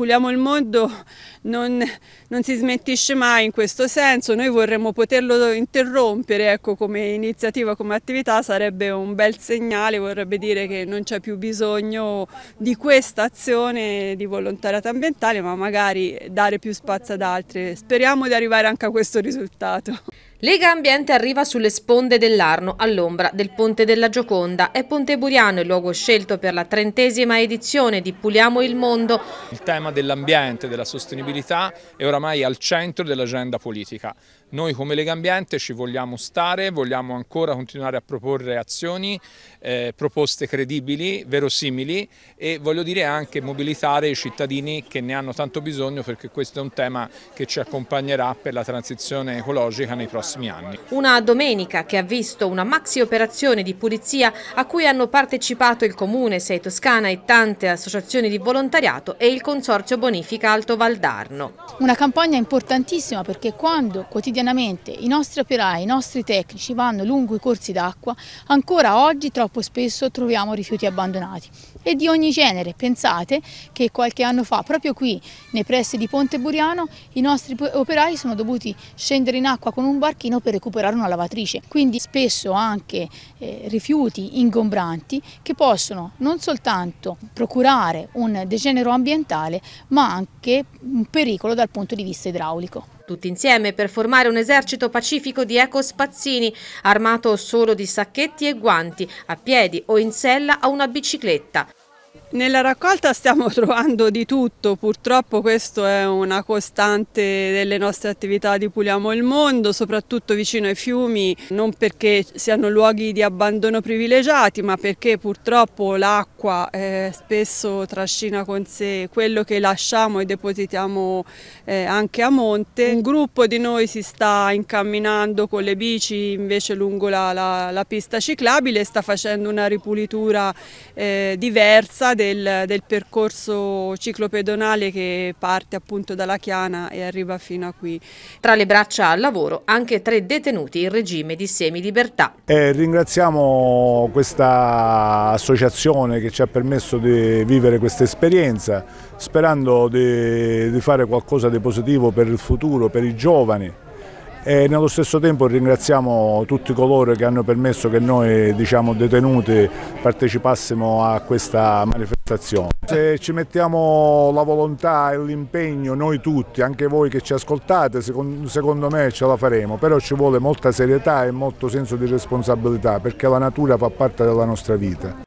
Puliamo il mondo non, non, si smentisce mai in questo senso, noi vorremmo poterlo interrompere ecco, come iniziativa, come attività, sarebbe un bel segnale, vorrebbe dire che non c'è più bisogno di questa azione di volontariato ambientale, ma magari dare più spazio ad altre. Speriamo di arrivare anche a questo risultato. Lega Ambiente arriva sulle sponde dell'Arno, all'ombra del Ponte della Gioconda. È Ponte Buriano il luogo scelto per la trentesima edizione di Puliamo il Mondo. Il tema dell'ambiente, della sostenibilità è oramai al centro dell'agenda politica. Noi come Lega Ambiente ci vogliamo stare, vogliamo ancora continuare a proporre azioni, eh, proposte credibili, verosimili e voglio dire anche mobilitare i cittadini che ne hanno tanto bisogno perché questo è un tema che ci accompagnerà per la transizione ecologica nei prossimi anni prossimi anni. Una domenica che ha visto una maxi operazione di pulizia a cui hanno partecipato il Comune, Sei Toscana e tante associazioni di volontariato e il Consorzio Bonifica Alto Valdarno. Una campagna importantissima perché quando quotidianamente i nostri operai, i nostri tecnici vanno lungo i corsi d'acqua, ancora oggi troppo spesso troviamo rifiuti abbandonati e di ogni genere. Pensate che qualche anno fa, proprio qui nei pressi di Ponte Buriano, i nostri operai sono dovuti scendere in acqua con un barcone macchina per recuperare una lavatrice, quindi spesso anche eh, rifiuti ingombranti che possono non soltanto procurare un degenero ambientale ma anche un pericolo dal punto di vista idraulico tutti insieme per formare un esercito pacifico di ecospazzini, armato solo di sacchetti e guanti, a piedi o in sella a una bicicletta. Nella raccolta stiamo trovando di tutto, purtroppo questa è una costante delle nostre attività di Puliamo il Mondo, soprattutto vicino ai fiumi, non perché siano luoghi di abbandono privilegiati, ma perché purtroppo l'acqua eh, spesso trascina con sé quello che lasciamo e depositiamo eh, anche a monte. Un gruppo di noi si sta incamminando con le bici invece lungo la, la, la pista ciclabile e sta facendo una ripulitura eh, diversa del, del percorso ciclopedonale che parte appunto dalla Chiana e arriva fino a qui. Tra le braccia al lavoro anche tre detenuti in regime di semilibertà. Eh, ringraziamo questa associazione che ci ha permesso di vivere questa esperienza sperando di, di fare qualcosa di positivo per il futuro, per i giovani e nello stesso tempo ringraziamo tutti coloro che hanno permesso che noi diciamo, detenuti partecipassimo a questa manifestazione. Se ci mettiamo la volontà e l'impegno noi tutti, anche voi che ci ascoltate, secondo, me ce la faremo, però ci vuole molta serietà e molto senso di responsabilità perché la natura fa parte della nostra vita.